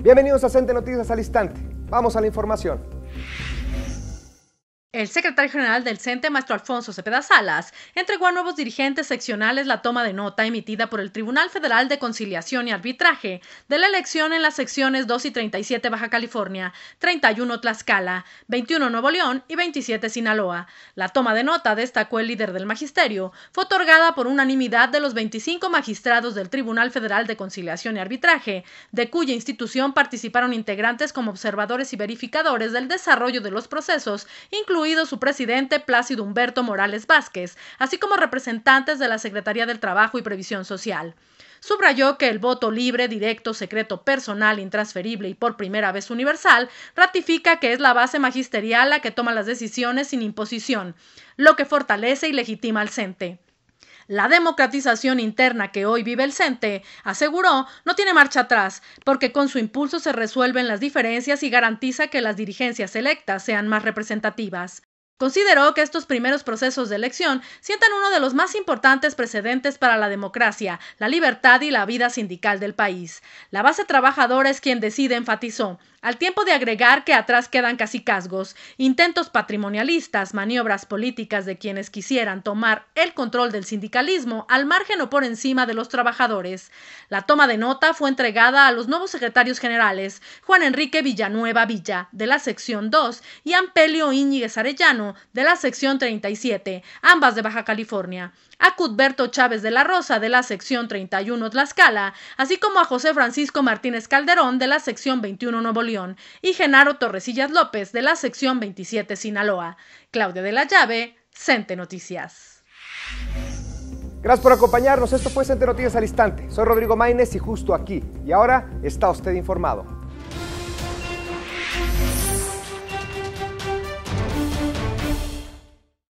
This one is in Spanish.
Bienvenidos a Cente Noticias al Instante. Vamos a la información. El secretario general del CENTE, maestro Alfonso Cepeda Salas, entregó a nuevos dirigentes seccionales la toma de nota emitida por el Tribunal Federal de Conciliación y Arbitraje de la elección en las secciones 2 y 37 Baja California, 31 Tlaxcala, 21 Nuevo León y 27 Sinaloa. La toma de nota, destacó el líder del magisterio, fue otorgada por unanimidad de los 25 magistrados del Tribunal Federal de Conciliación y Arbitraje, de cuya institución participaron integrantes como observadores y verificadores del desarrollo de los procesos, su presidente Plácido Humberto Morales Vázquez, así como representantes de la Secretaría del Trabajo y Previsión Social. Subrayó que el voto libre, directo, secreto, personal, intransferible y por primera vez universal ratifica que es la base magisterial la que toma las decisiones sin imposición, lo que fortalece y legitima al CENTE. La democratización interna que hoy vive el CENTE, aseguró, no tiene marcha atrás, porque con su impulso se resuelven las diferencias y garantiza que las dirigencias electas sean más representativas. Consideró que estos primeros procesos de elección sientan uno de los más importantes precedentes para la democracia, la libertad y la vida sindical del país. La base trabajadora es quien decide, enfatizó, al tiempo de agregar que atrás quedan casi casgos, intentos patrimonialistas, maniobras políticas de quienes quisieran tomar el control del sindicalismo al margen o por encima de los trabajadores. La toma de nota fue entregada a los nuevos secretarios generales, Juan Enrique Villanueva Villa, de la sección 2, y Ampelio Íñiguez Arellano, de la sección 37, ambas de Baja California, a Cudberto Chávez de la Rosa de la sección 31 Tlaxcala, así como a José Francisco Martínez Calderón de la sección 21 Nuevo León y Genaro Torresillas López de la sección 27 Sinaloa. Claudia de la Llave, Cente Noticias. Gracias por acompañarnos. Esto fue Cente Noticias al instante. Soy Rodrigo Maínez y justo aquí. Y ahora está usted informado.